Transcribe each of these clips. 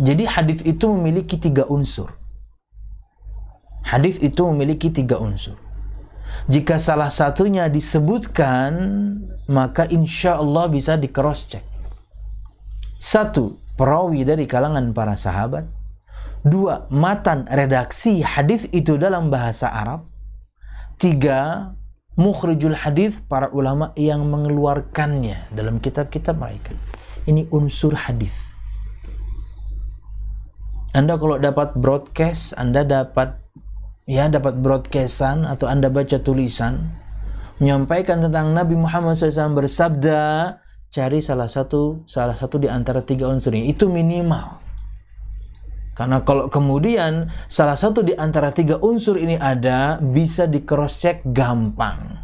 Jadi hadis itu memiliki tiga unsur. Hadis itu memiliki tiga unsur. Jika salah satunya disebutkan, maka insya Allah bisa di cross check. Satu, perawi dari kalangan para sahabat. Dua, matan redaksi hadis itu dalam bahasa Arab. Tiga, mukhrijul hadis para ulama yang mengeluarkannya dalam kitab-kitab mereka. Ini unsur hadis. Anda kalau dapat broadcast, Anda dapat ya dapat broadcastan atau Anda baca tulisan menyampaikan tentang Nabi Muhammad SAW bersabda cari salah satu salah satu di antara tiga unsur ini itu minimal karena kalau kemudian salah satu di antara tiga unsur ini ada, bisa di cross check gampang.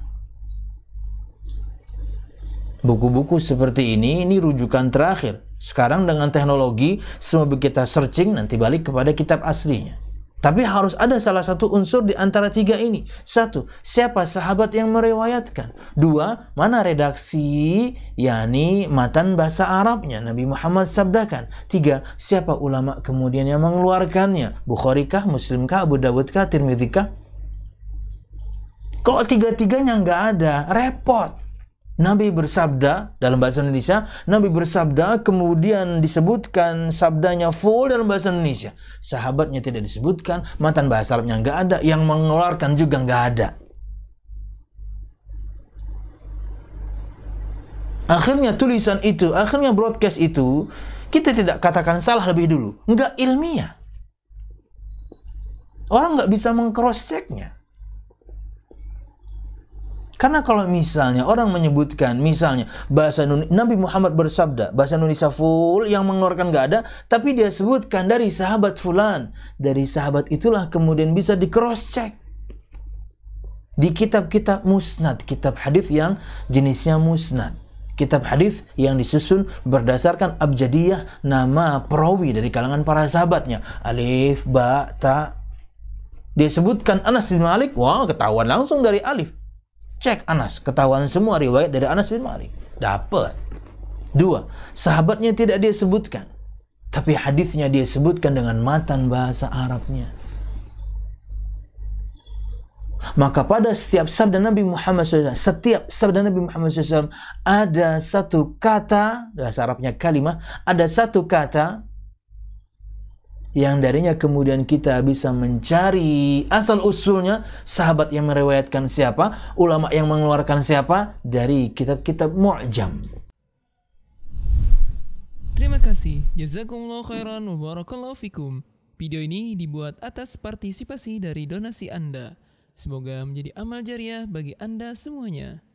Buku-buku seperti ini, ini rujukan terakhir. Sekarang dengan teknologi, semua kita searching nanti balik kepada kitab aslinya. Tapi harus ada salah satu unsur di antara tiga ini. Satu, siapa sahabat yang meriwayatkan? Dua, mana redaksi, yakni matan bahasa Arabnya, Nabi Muhammad sabdakan. Tiga, siapa ulama kemudian yang mengeluarkannya? Bukhari kah, Muslim kah, Abu Dawud kah, Tirmidzi kah? Kok tiga-tiganya nggak ada? Repot. Nabi bersabda dalam bahasa Indonesia, Nabi bersabda kemudian disebutkan sabdanya full dalam bahasa Indonesia. Sahabatnya tidak disebutkan, matan bahasa Arabnya nggak ada, yang mengeluarkan juga nggak ada. Akhirnya tulisan itu, akhirnya broadcast itu, kita tidak katakan salah lebih dulu. Nggak ilmiah. Orang nggak bisa mengcross checknya. Karena kalau misalnya orang menyebutkan, misalnya bahasa Indonesia, Nabi Muhammad bersabda, bahasa Indonesia full yang mengeluarkan nggak ada, tapi dia sebutkan dari sahabat fulan. Dari sahabat itulah kemudian bisa di cross check di kitab-kitab musnad, kitab hadis yang jenisnya musnad. Kitab hadis yang disusun berdasarkan abjadiyah nama perawi dari kalangan para sahabatnya. Alif, ba, ta. Dia sebutkan Anas bin Malik, wah ketahuan langsung dari Alif. Cek Anas, ketahuan semua riwayat dari Anas bin Malik. Dapat. Dua, sahabatnya tidak dia sebutkan. Tapi hadisnya dia sebutkan dengan matan bahasa Arabnya. Maka pada setiap sabda Nabi Muhammad SAW, setiap sabda Nabi Muhammad SAW ada satu kata, bahasa Arabnya kalimat ada satu kata yang darinya kemudian kita bisa mencari asal usulnya sahabat yang meriwayatkan siapa, ulama yang mengeluarkan siapa dari kitab-kitab mu'jam. Terima kasih. Jazakumullah khairan wa barakallahu fikum. Video ini dibuat atas partisipasi dari donasi Anda. Semoga menjadi amal jariah bagi Anda semuanya.